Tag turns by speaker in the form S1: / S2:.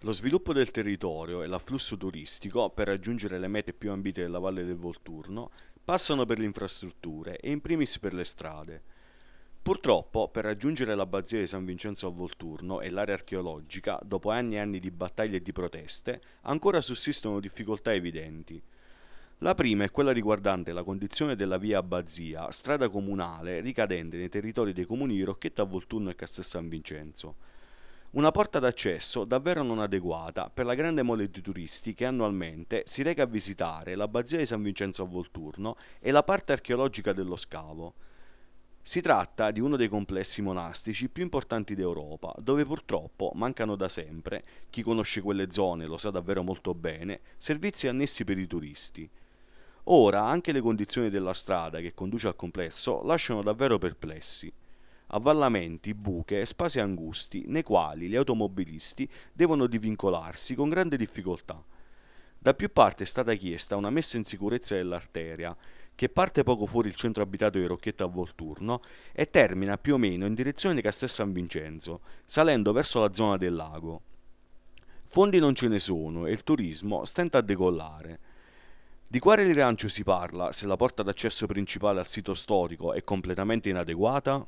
S1: Lo sviluppo del territorio e l'afflusso turistico per raggiungere le mete più ambite della Valle del Volturno passano per le infrastrutture e in primis per le strade. Purtroppo, per raggiungere l'abbazia di San Vincenzo a Volturno e l'area archeologica, dopo anni e anni di battaglie e di proteste, ancora sussistono difficoltà evidenti. La prima è quella riguardante la condizione della via Abbazia, strada comunale ricadente nei territori dei comuni di Rocchetta a Volturno e Castel San Vincenzo una porta d'accesso davvero non adeguata per la grande mole di turisti che annualmente si reca a visitare l'abbazia di San Vincenzo a Volturno e la parte archeologica dello scavo. Si tratta di uno dei complessi monastici più importanti d'Europa, dove purtroppo mancano da sempre, chi conosce quelle zone lo sa davvero molto bene, servizi annessi per i turisti. Ora anche le condizioni della strada che conduce al complesso lasciano davvero perplessi avvallamenti, buche e spasi angusti nei quali gli automobilisti devono divincolarsi con grande difficoltà. Da più parte è stata chiesta una messa in sicurezza dell'arteria, che parte poco fuori il centro abitato di Rocchetta a Volturno e termina più o meno in direzione di Castel San Vincenzo, salendo verso la zona del lago. Fondi non ce ne sono e il turismo stenta a decollare. Di quale rilancio si parla se la porta d'accesso principale al sito storico è completamente inadeguata?